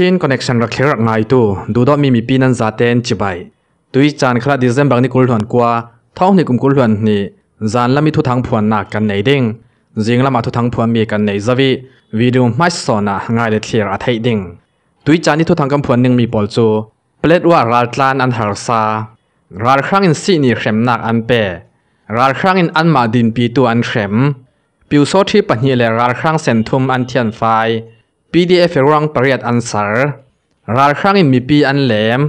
ชินคอนเนคชั่นรักเครักไงตัวดูดอมีมีปีนันจซาเตนจีบไปตุยจานคลาดิเซมบังนี่กุลหวนกว่าท้องนี่กุมกุลหวนนี่จานละมีทุ่งทังพวนหนักกันไหนดิ้งจิงละมาทุ่งทังพวนมีกันไหนซะวิวิดูไม่สอนนะง่ายเลยเครักไทยเด้งตุยจานนี่ทุ่งทังกันพวนหนึ่งมีปอลจูเปลิดว่าราลานอันหารซารัาครั้งอินซีนี่เข้มหนักอันเปรัาครั้งอินอันมาดินปีตัวอันเข้มปิวโซที่ปัญญาเลรัาครั้งเซนทุมอันเทียนไฟ PDF รังปริยัดอันสารรัลครั้งมีปีอันแหลม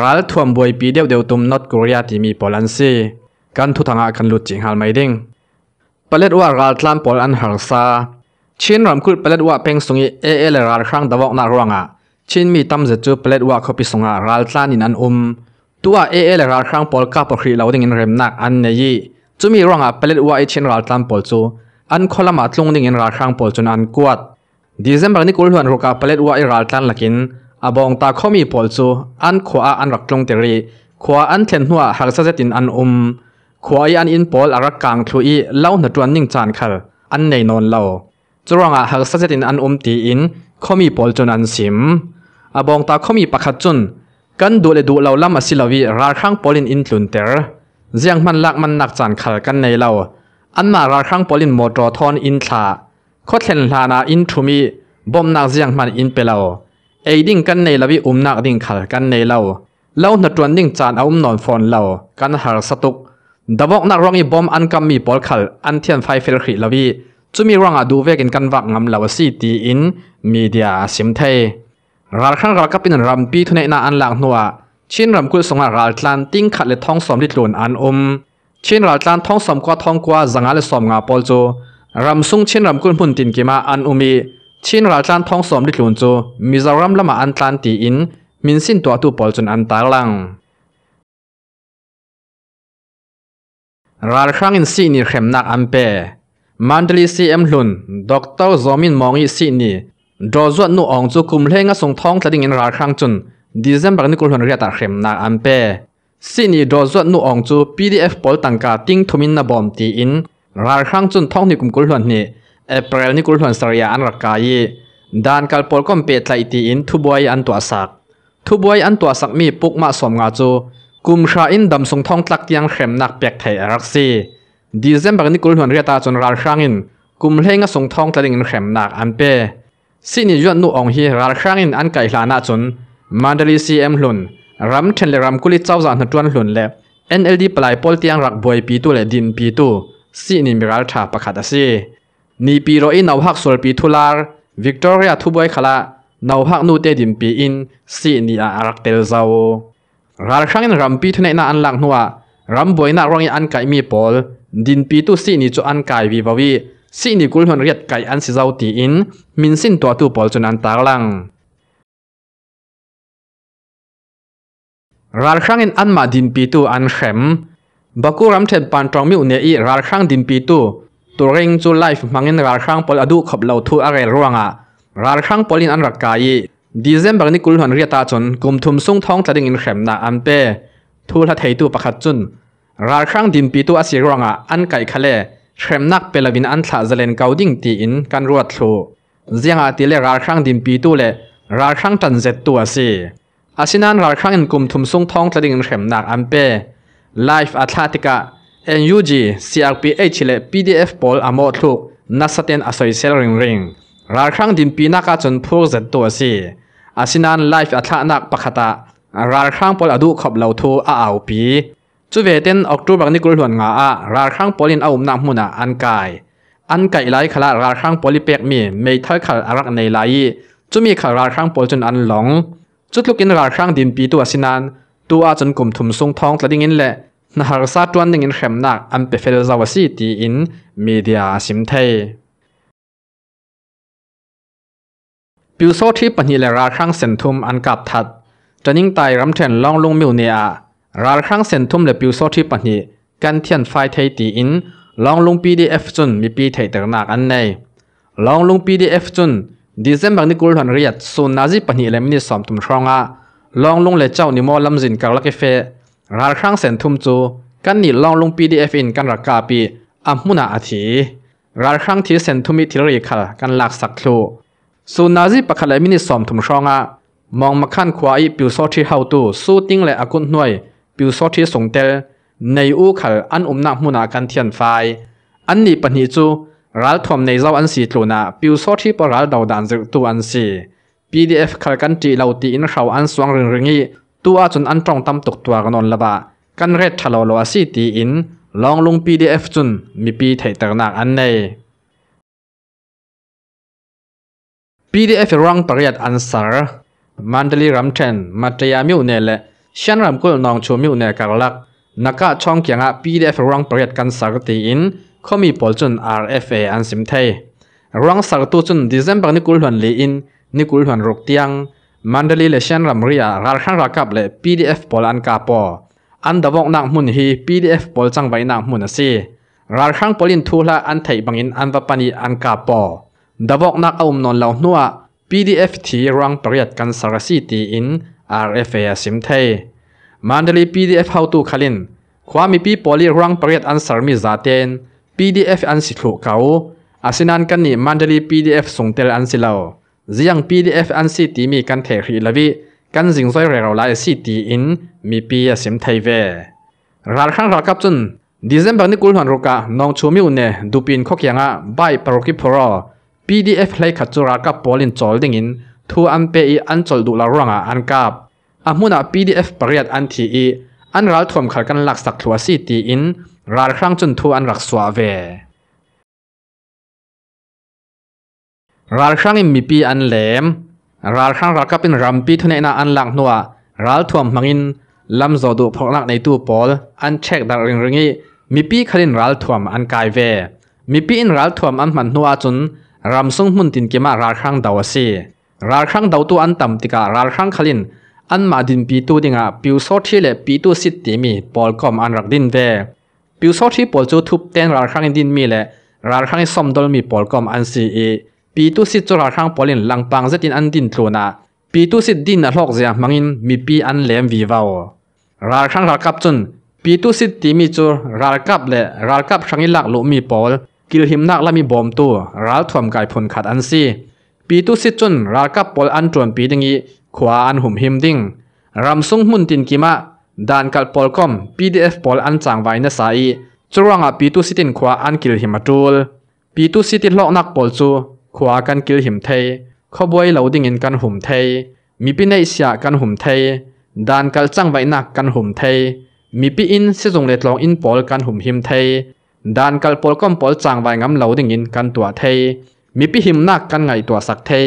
รัลทวมบวยปีเดียวเดียวตุมนอตกุริยาที่มีปอลันซีกันทุทางอากันลุดจิงฮัลไม่ดิ้งปเลดว่ารัลทลามปอลอันฮารซาชินรำคุดปเลดว่าเพ่งสุงอีเอเอเลรัลครั้งตะวอกนารวงอ่ะชินมีตั้มเจจูปเลดว่าเขาพิสงอ่ะรัลทลานินอันอุม ตัวเอเอเลรัลครั้งปอลกาปครีเราดิ้งเร็มนักอันเนยีจุมีรวงอ่ะปเลดว่าไอชินรัลทลามปอลจู อันคอลมาตลงดิ้งินรัลครั้งปอลจนอันกวดดีเซมเบอรนี้กุลหวนรุกาเปลิดว่าอิรัลตันลักินอบองตาคอมีปอลซูอันขวาอันรักตงเตรีขวาอันเทนหัวหักเซตินอันอุมขวาอีอันอินปอลอรักกังทุยเล่าหนตรวนยิ่งจานคลอันในนนเล่าจรวงอ่ะหักเซตินอันอุมตีอินคอมีปอลจนอันซิมอบองตาคอมีปักขจุนกันดูเลดูเล่าล่ำมาสิลาวีรักครั้งปอลินอินทุนเตอร์เสียงมันลักมันหนักจานขลกันในเราอันมารักครั้งปอลินโมโตรทอนอินชาขดเส้นลานาอินทุมีบ่มนักเสียงมันอินเปล่าเอดิ้งกันในละวิอุ้มนักดิ้งขัดกันในเ่าเล่าหนจวนดิ้งจานเอาอุ้มนอนฟอนเล่ากันหาสตุกดาวกนักร้องอีบอมอันกำมีบอลขัดอันเทียนไฟเฟลขีละวิจุมีร่างอดูเวกินกันวักงำเล่าซีตีอินมีเดียสิมเทรัคขั้งรักก็เป็นรำปีทุนนาอันหลังหนัวชินรำกุลสงหารัลานติ้งขัดเลท้องสมริดลวนอันอมชินรัลานท้องสมกว่าท้องกว่าสังหาเลสมงาปอลโจรำซุงเช่นรำกุนพุ่นตินกิมาอันอุมีชินราชันท้องสมดิลุนจูมิซารำละมาอันตันตีอินมินสินตัวตูปอลจนอันตาลังราชังอินสีนีเข็มนักอันเปมันดลีซีเอ็มลุนดอกเตอร์จอมินมองอีซีนีโดจวนนูอองจูคุมเลงส่งท้องจะดิ่งอินราชังจุนดิเซมเบอร์นิกุลฮุนเรียตัดเข็มนักอันเปสีนีโดจวนนูอองจูพีดีเอฟปอลตังกาติงทุมินนบอมตีอินราครั้งจนท้องนี่กุมกุลหลนนี่เอปรลนี่กุลหลนสริยาอันรักกายดานกัลปอลก็มเปิดไหลตีอินทุบวยอันตัวสักทุบวยอันตัวสักมีปุกมาสมงาจูกุมชาอินดำสงท้องตักยังเข็มนักเปียกไทยรักซีดีเซมบักนี่กุลหลนเรียตาจนราครั้งอินกุมเฮงสงท้องตะลิงเข็มนักอันเป้สิ่งนี้ยวนนุองฮีราครั้งอินอันไก่ลานาจนมาดลีซีเอ็มหลุนรัมเทนเลรัมกุลิเจ้าจานทจวนหลุนเล็บ NLD ปลายปอลที่ยงรักบวยปีตุและดินปีตุสิ่งนี้มีราลถาประคาตสินี่ปีโรอินเอาพักสุรปีทุลาร์วิกตอเรียทุบวยขลานาวพักนูเตดินปีอินสิ่งนี้อารักเตลซาวรัลครั้งรัมปีทุนนาอันหลังหัวรัมบวยนารองอันไกมีปอลดินปีตุสิ่งนี้จะอันไกวิวาวีสินี้กุลหนเรียดไกอันสิเจ้าตีอิน มินสินตัวตุปอลจนอันตากลังรัลครั้งอันมาดินปีตุอันเข้มบักูรัมเทนปันตรองมิวเนียอีราครั้งดิมปีตูตัวเร่งจูไลฟ์มังเงินราครั้งปอลอดูขับเหล่าทูอะไรร่วงอ่ะราครั้งปอลินอันรักกายดีเซมบร์นี้กุลหันเรียตาจนกลุ่มทุมสุ่งท้องจะดิ้งินเข็มนาอันเป้ทูละเทตูประคัดจุนราครั้งดิมปีตูอาศิร่วงอ่ะอันไก่คะเลเข็มนักเปลวินอันสะเจริญเกาดิ้งตีอินกันรวดทูเจียงอาติเลราครั้งดิมปีตูเล่ราครั้งจันเจ็ดตัวสิอาศินันราครั้งอินกลุ่มทุมสุ่งท้องจะดิงินเข็มนาอันเป้ live atlatika NUG CRPH le PDF pol amo thu nasaten asoi sel ring ring rar khrang din pina ka chon phur zet to si asinan live atla nak pakhata rar khrang pol adu khop lo thu a au pi chu ve ten october ni kul hluan nga a rar khrang polin aum na hmuna an kai an kai lai khala rar khrang poli pek mi mei thal khal arak nei lai chu mi khal rar khrang pol chun an long chutlukin rar khrang din pi tu asinan tu a chon kum thum sung thong tlading in le นหารสัตว์นวนึ่งอินเข้มนักอันเป็นเฟลซาวซีตีอินมีเดียสิมเทยปิวโซที่ปนิเลราครั้งเซนทุมอันกับทัดจะนิ่งตายรำเทนลองลงมิวเนียราคังเซนทุมและปิวโซที่ปัญหาการเทียนไฟเทตีอินลองลงปีดีเอฟจุนมีปีเทตระหนักอันในลองลงปีดีเอฟจุนดิเซมบังนิกุลหันเรียดซูนนาจิปัญหาเลมินิสอมตุมครองอะลองลงและเจ้านิโมลลำจินกาลักเฟรกครั้งเซนทุมจู กันนี่ลองลง PDF อินกันรักกาปีอัมมุนาอาทีรกครั้งที่เซนทุมิทิริคลกันหลักสักครูสูนาซีปะคลมินิสอมทุมช่องอ่ะมองมาขั้นขวายีปิวโซที่เฮาตูสู้ติ้งและอากุนหน่วยปิวโซที่สงเตล ในอูขัลอันอุมนักมุนากันเทียนไฟอันนี้ปหาจูรัลทอมในเจ้าอันสีตวหนาปิวโซที่ปรัลดาวดันจุกตัวอันสี PDF ขัลกันจีเราตีอินเขาอันสว่างเริงเริงอีตัวจนอันตรองตำตกตัวกันนนละบะกันเรดทะเลาะอสีตีอินลองลงีีดเอฟจุนมีปีไทยตระหนักอันเนเอฟร่างปริยัดอันสารมันเดลีรัมเทนมาเตียมิวเนลียนรำกุลนองชูมิวเนกัลลักนักช่องเกียงอ่ะีีดเอฟร่างปริยัดกันสารตีอินเขามีปอลจุนร์เอฟเออันสิมไทยรางสารตัวจุนดิเซมบางนิกุลหันลีอินนิกุลหันรุกเตียงมันเดลีเลเชนรัมเรียรักขังรักับเล่ PDF บอลอันกาปออันดับวงนักมุนฮี PDF บอลจังไวนักมุนสีรักขังปอลินทูลาอันไทยบังอินอันวับปานีอันกาปอดับวงนักอุ้มนนเล่านัว PDF ที่รังเปรียดกันสารสิทธิ์อิน RFA สิมไทยมันเดลี PDF เ้าตูขลินความมีปีปอลีรังเปรียดอันสารมิจ่าเตน PDF อันสิทธุเขาอาสินันกันนี่มันเดลี PDF ส่งเตลอันสิเล่าซียง PDF อันซีตีมีกานเทคีลวิกันสิงซอยเรียไล่ซีตีอิน มีปีเสมไทยเวรารครั้งรักับจุนดิเซมบันนีกุลหันรุกะน้องชูมิวเนี่ยดูปีนคกยังอ่ะใบปรกิพรอ PDF ไล่ขัดจุรากับบอลินจอลดิ้งอินทูอันเปย์อันจอลดูลาร่วงอะอันกับอามุนา PDF ปริยัดอันทีอีอันรัลถมขัดกันหลักสักตัวซีตีอินรารครั้งจุนทูอันรักสวาเวรัลช่างอิมมีปีอันแหลมรัลช่างรักก็เป็นรัมปีทุนเอนาอันหลังนัวรัลถ่วมมังอินลำโจดูพกนักในตู้ปอลอันเช็คดักริงริงอีมีปีขลินรัลถ่วมอันกายเวมีปีอินรัลถ่วมอันมันนัวจนรัมซุงมุนตินเกมารัลชัางดาวซีรัลชัางดาวตัวอันต่ำติการัลช่างขลินอันมาดินปีตูดิงะปิวโซที่เละปีตูสิทธิมีปอลกอมอันรักดินเวปิวโซที่ปอลจูทุบเต้นรัลชัางดินมีเลรัลชัางสมดลมีปอลกอมอันซีเอปีตุสิจุาท้างปอลินลังปังเซตินอันดินโลนาปีตุสิดินอลอกเสียมังอินมีปีอันเลมวีวาวราค้างรากับจนปีตุสิตีมีจูรากับและรากับช่างอิลักลุมีปอลกิลหิมนักและมีบอมตัวราถ่วมกายพลขัดอันซีปีตุสิจนรากับปอลอันจวนปีดิงอีขวาอันหุ่มหิมดิ้งรำซุงมุนตินกิมะดานกัลปอลคอม PDF ปอลอันจางไว้นสายจรวงอปีตุสิตินขวาอันกิลหิมาจูลปีตุสิตินลอกนักปอลจูขวากันกิลหิมเทยขบวยเหลาดิ่งกันหุ่มเทยมีปีในเสียกันหุ่มเทยดานกัลจังไว้นักกันหุ่มเทยมีปีอินเสจงเล็ดลองอินปอลกันหุ่มหิมเทยดานกัลปอลก้มปอลจังไว้งำเหลาดิ่งกันตัวเทยมีปีหิมนักกันไงตัวสักเทย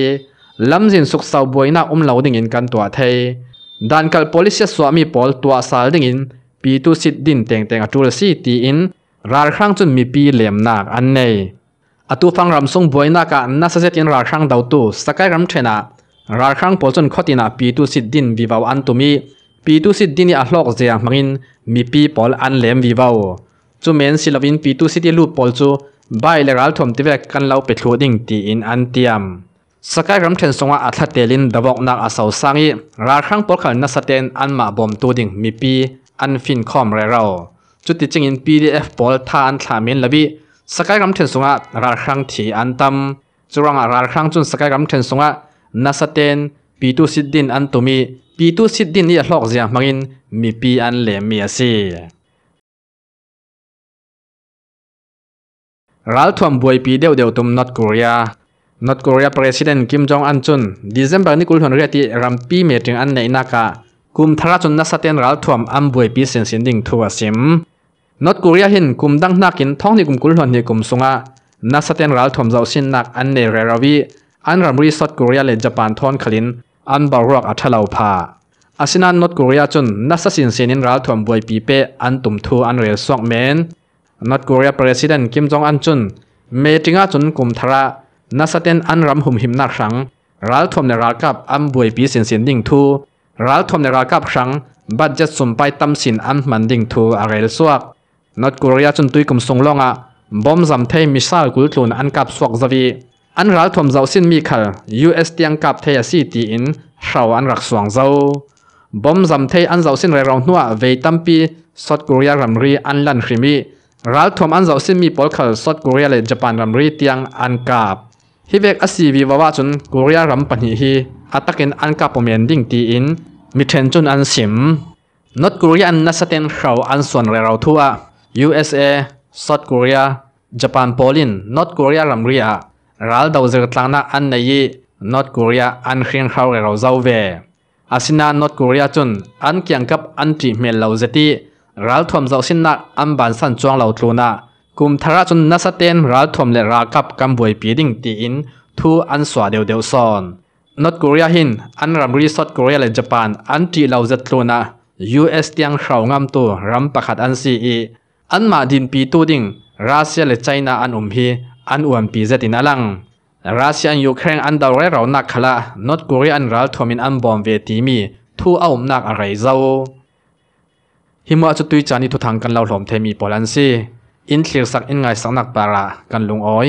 ลำจินสุกเสาบวยนักอมเหลาดิ่งกันตัวเทยดานกัลปอลิเสียสวามีปอลตัวสาวดิ่งปีตุสิดดินเตงเตงอจุลสีตีอินรารครั้งจนมีปีเหลี่ยมนักอันเนย atu phang ram sung boina ka na sa zetin rar khang dau tu sakai ram thena rar khang pol chon khotina pi tu sit din vivaw an tumi pi tu sit dini a hlok zia mangin mi pi pol an lem vivaw chu men silovin pi tu city lu pol chu bilateral thom ti vek kan lau pe thlu ding ti in an tiam sakai ram then songa atha telin dawok nak asaw sangi rar khang pol khal na saten an ma bom tu ding mi pi an fin khom re rao chu ti chingin pdf pol tha an thla men labi สกายรัมเทนสงะรักครั้งที่อันตัมจุรังรกครั้งจุนสกายรัมเทนสงะนัสเตนปีตุสิดดินอันตุมีปีตุสิดดินนี่หลอกเสียมังินมีปีอันเหลมมีสิรัลทวมบวยปีเดียวเดียวตุมนอตเกาหลีนอตเกาหลีประธานกิมจองอันจุนดิเซมบาร์นี่กุลทอนเรียติรัมปีเมจึงอันในนักกะกุมทาราจุนนัสเตนรัลทวมอันบวยปีเซนเซนดิงทัวซิมนอตกุเรียหินกุมดังนักกินท้องี่กุมกุลหันในกุมสุงะนักสเตนรัลถมเจ้าสินนักอันเนรเราวีอันรัมรีสอดกุเรียเลนญี่ปุ่นท้อนขลินอันบารักอัตลาวพาอาศินันนอตกุเรียจุนนักสสินเซนินรัลถมบวยปีเปอันตุมทูอันเรีสวกเมนนอตกุเรียประธานกิมจองอันจุนเมติงาจุนกุมทระนักสเตนอันรัมหุมหิมนักสังรัลถมในราลกับอันบวยปีเซนเซนดิ่งทูรัลถมในราลกับสังบัดเจ็ดสุ่มไปตั้มสินอันมันดิ่งทูอะไรสวกนอตกรหยีจนตุยกุมสงลงอ่ะบอมจำเทมิซาลกุลตุนอันกับสวกจวี อันรัฐทมเจ้าสินมีขัลยูเอสเตียงกับเทียซีตีอินเราอันรักสวงเจ้าบอมจำเทอันเจ้าสินเรรอนัวเวตัมปีสอดกุริยารมรีอันลันคริมีรัฐทมอันเจ้าสินมีปอลขัลสอดกุริยาเลญี่ปุ่นรัมรีเตียงอันกับฮิเวกอสีวีวาวาจนกุริยารมปันฮิฮีอัตกินอันกับปมเอนดิ้งตีอินมิเทนจนอันสิมนอตกุริยาอันนัสเตนราอันส่วนเราทั่ว USA South Korea Japan Polin North Korea lam ri a ral dau zer tlang na an nei North Korea an khrin khau ra zau ve asina North Korea chun an kyang kap an ti mel lau zeti ral thom zau sin na am ban san chuang lau tlu na kum thara chun nasa ten ral thom le ra kap kam boi pi ding ti in thu an swa deu deu son North Korea hin an ram ri South Korea le Japan an ti lau zat tlu na US tiang hrau ngam tu ram pakhat an si i อันมาดินปีตูดิ่งรัสเซียและจีนอันอุมพีอันอวนปีเจตินาลังรัสเซียยูเครนอันดาวเรเรานักขละนอตกุรีอันรัลทอมินอันบอมเวตีมีทูเอาอมนักอะไรเจ้าหิมะจุตุยจานิทุทางกันเราหลอมเทมีโปแลนซีอินเสียสักอินไงสังนักปาระกันลุงอ้อย